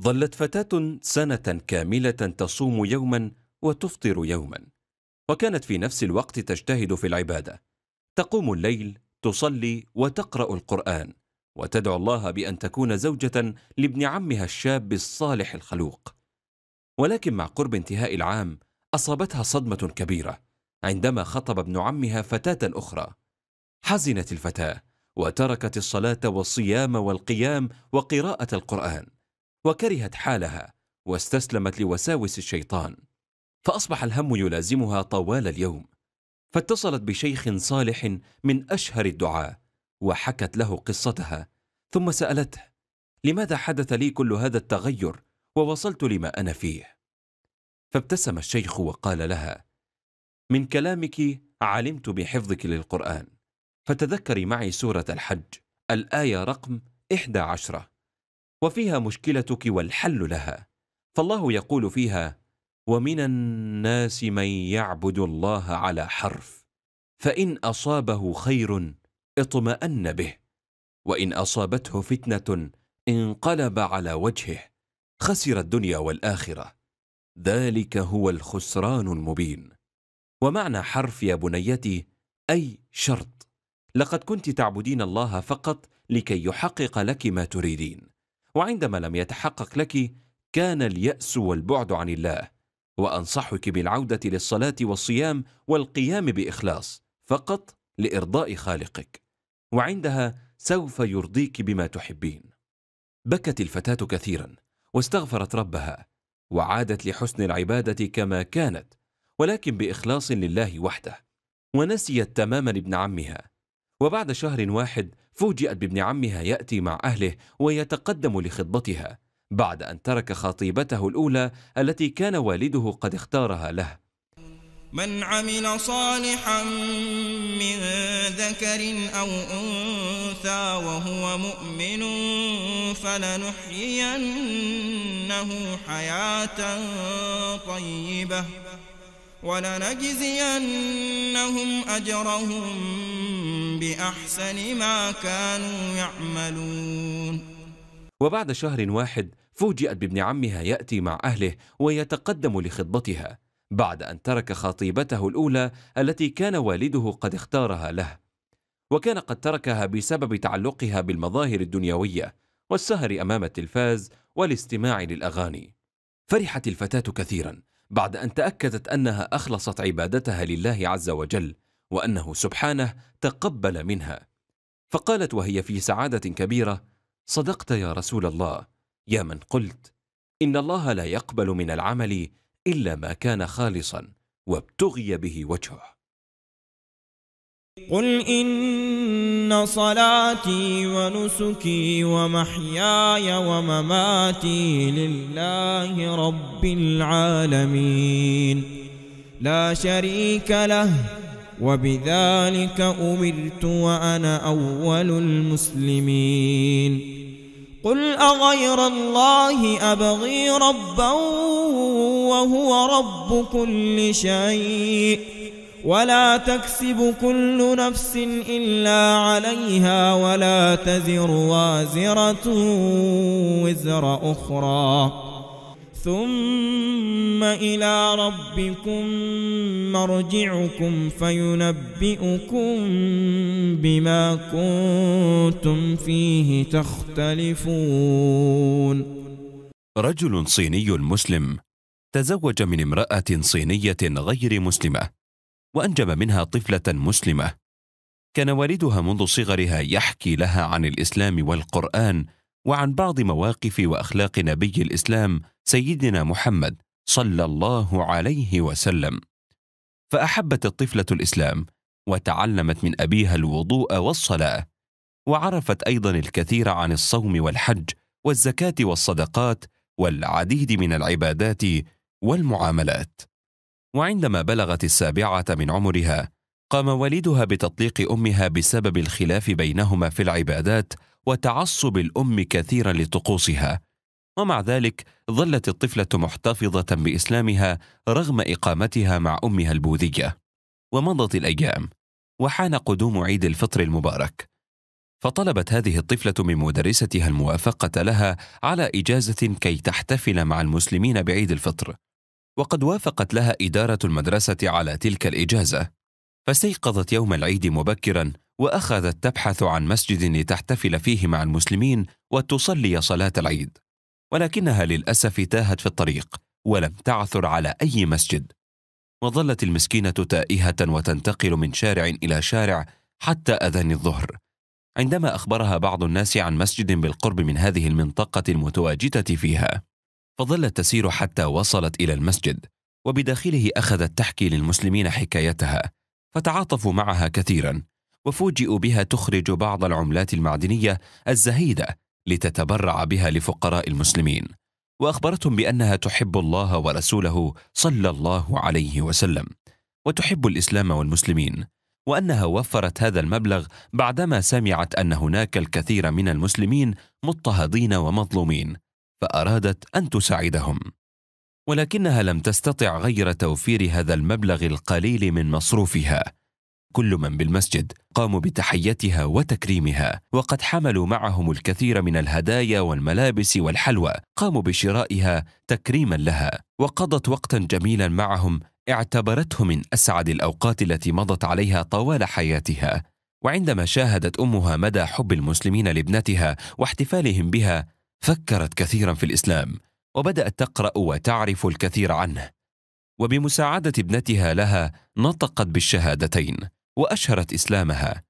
ظلت فتاة سنة كاملة تصوم يوما وتفطر يوما وكانت في نفس الوقت تجتهد في العبادة تقوم الليل تصلي وتقرأ القرآن وتدعو الله بأن تكون زوجة لابن عمها الشاب الصالح الخلوق ولكن مع قرب انتهاء العام أصابتها صدمة كبيرة عندما خطب ابن عمها فتاة أخرى حزنت الفتاة وتركت الصلاة والصيام والقيام وقراءة القرآن وكرهت حالها واستسلمت لوساوس الشيطان فأصبح الهم يلازمها طوال اليوم فاتصلت بشيخ صالح من أشهر الدعاة وحكت له قصتها ثم سألته لماذا حدث لي كل هذا التغير ووصلت لما أنا فيه فابتسم الشيخ وقال لها من كلامك علمت بحفظك للقرآن فتذكري معي سورة الحج الآية رقم إحدى عشرة وفيها مشكلتك والحل لها فالله يقول فيها ومن الناس من يعبد الله على حرف فان اصابه خير اطمان به وان اصابته فتنه انقلب على وجهه خسر الدنيا والاخره ذلك هو الخسران المبين ومعنى حرف يا بنيتي اي شرط لقد كنت تعبدين الله فقط لكي يحقق لك ما تريدين وعندما لم يتحقق لك كان اليأس والبعد عن الله وأنصحك بالعودة للصلاة والصيام والقيام بإخلاص فقط لإرضاء خالقك وعندها سوف يرضيك بما تحبين بكت الفتاة كثيرا واستغفرت ربها وعادت لحسن العبادة كما كانت ولكن بإخلاص لله وحده ونسيت تماما ابن عمها وبعد شهر واحد فوجئت بابن عمها يأتي مع أهله ويتقدم لخطبتها بعد أن ترك خطيبته الأولى التي كان والده قد اختارها له من عمل صالحا من ذكر أو أنثى وهو مؤمن فلنحيينه حياة طيبة ولنجزينهم أجرهم بأحسن ما كانوا يعملون وبعد شهر واحد فوجئت بابن عمها يأتي مع أهله ويتقدم لخطبتها بعد أن ترك خطيبته الأولى التي كان والده قد اختارها له وكان قد تركها بسبب تعلقها بالمظاهر الدنيوية والسهر أمام التلفاز والاستماع للأغاني فرحت الفتاة كثيرا بعد أن تأكدت أنها أخلصت عبادتها لله عز وجل وانه سبحانه تقبل منها فقالت وهي في سعاده كبيره صدقت يا رسول الله يا من قلت ان الله لا يقبل من العمل الا ما كان خالصا وابتغي به وجهه قل إن صلاتي ونسكي ومحياي ومماتي لله رب العالمين لا شريك له وبذلك أمرت وأنا أول المسلمين قل أغير الله أبغي ربا وهو رب كل شيء ولا تكسب كل نفس إلا عليها ولا تزر وازرة وزر أخرى ثم إلى ربكم مرجعكم فينبئكم بما كنتم فيه تختلفون رجل صيني مسلم تزوج من امرأة صينية غير مسلمة وأنجب منها طفلة مسلمة كان والدها منذ صغرها يحكي لها عن الإسلام والقرآن وعن بعض مواقف واخلاق نبي الاسلام سيدنا محمد صلى الله عليه وسلم فاحبت الطفله الاسلام وتعلمت من ابيها الوضوء والصلاه وعرفت ايضا الكثير عن الصوم والحج والزكاه والصدقات والعديد من العبادات والمعاملات وعندما بلغت السابعه من عمرها قام والدها بتطليق امها بسبب الخلاف بينهما في العبادات وتعصب الام كثيرا لطقوسها ومع ذلك ظلت الطفله محتفظه باسلامها رغم اقامتها مع امها البوذيه ومضت الايام وحان قدوم عيد الفطر المبارك فطلبت هذه الطفله من مدرستها الموافقه لها على اجازه كي تحتفل مع المسلمين بعيد الفطر وقد وافقت لها اداره المدرسه على تلك الاجازه فاستيقظت يوم العيد مبكرا واخذت تبحث عن مسجد لتحتفل فيه مع المسلمين وتصلي صلاه العيد ولكنها للاسف تاهت في الطريق ولم تعثر على اي مسجد وظلت المسكينه تائهه وتنتقل من شارع الى شارع حتى اذان الظهر عندما اخبرها بعض الناس عن مسجد بالقرب من هذه المنطقه المتواجده فيها فظلت تسير حتى وصلت الى المسجد وبداخله اخذت تحكي للمسلمين حكايتها فتعاطفوا معها كثيرا وفوجئوا بها تخرج بعض العملات المعدنيه الزهيده لتتبرع بها لفقراء المسلمين واخبرتهم بانها تحب الله ورسوله صلى الله عليه وسلم وتحب الاسلام والمسلمين وانها وفرت هذا المبلغ بعدما سمعت ان هناك الكثير من المسلمين مضطهدين ومظلومين فارادت ان تساعدهم ولكنها لم تستطع غير توفير هذا المبلغ القليل من مصروفها كل من بالمسجد قاموا بتحيتها وتكريمها وقد حملوا معهم الكثير من الهدايا والملابس والحلوى قاموا بشرائها تكريما لها وقضت وقتا جميلا معهم اعتبرته من اسعد الاوقات التي مضت عليها طوال حياتها وعندما شاهدت امها مدى حب المسلمين لابنتها واحتفالهم بها فكرت كثيرا في الاسلام وبدات تقرا وتعرف الكثير عنه وبمساعده ابنتها لها نطقت بالشهادتين واشهرت اسلامها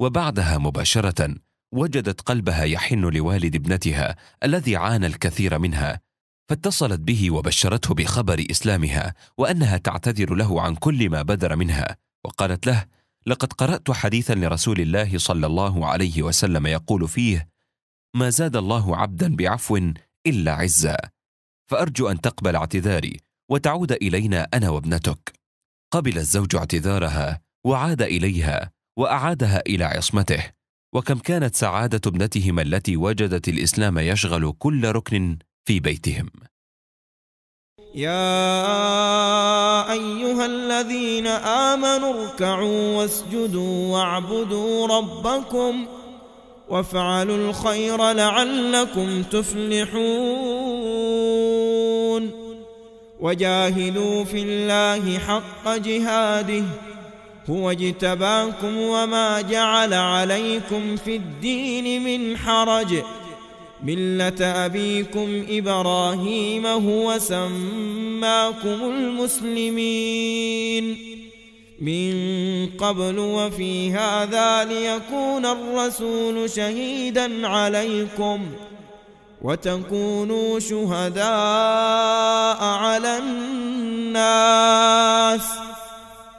وبعدها مباشره وجدت قلبها يحن لوالد ابنتها الذي عانى الكثير منها فاتصلت به وبشرته بخبر اسلامها وانها تعتذر له عن كل ما بدر منها وقالت له لقد قرات حديثا لرسول الله صلى الله عليه وسلم يقول فيه ما زاد الله عبدا بعفو الا عزا فارجو ان تقبل اعتذاري وتعود الينا انا وابنتك قبل الزوج اعتذارها وعاد اليها واعادها الى عصمته وكم كانت سعاده ابنتهم التي وجدت الاسلام يشغل كل ركن في بيتهم يا ايها الذين امنوا اركعوا واسجدوا واعبدوا ربكم وافعلوا الخير لعلكم تفلحون وجاهدوا في الله حق جهاده هو اجتباكم وما جعل عليكم في الدين من حرج ملة أبيكم إبراهيم هو سماكم المسلمين من قبل وفي هذا ليكون الرسول شهيدا عليكم وتكونوا شهداء على الناس